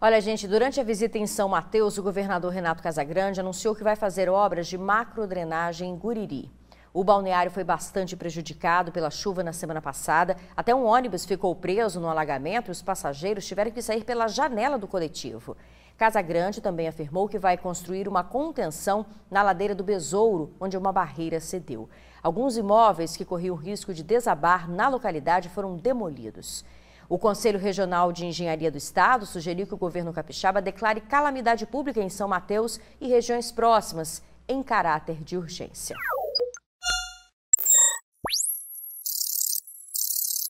Olha, gente, durante a visita em São Mateus, o governador Renato Casagrande anunciou que vai fazer obras de macrodrenagem em Guriri. O balneário foi bastante prejudicado pela chuva na semana passada. Até um ônibus ficou preso no alagamento e os passageiros tiveram que sair pela janela do coletivo. Casagrande também afirmou que vai construir uma contenção na ladeira do Besouro, onde uma barreira cedeu. Alguns imóveis que corriam risco de desabar na localidade foram demolidos. O Conselho Regional de Engenharia do Estado sugeriu que o governo capixaba declare calamidade pública em São Mateus e regiões próximas, em caráter de urgência.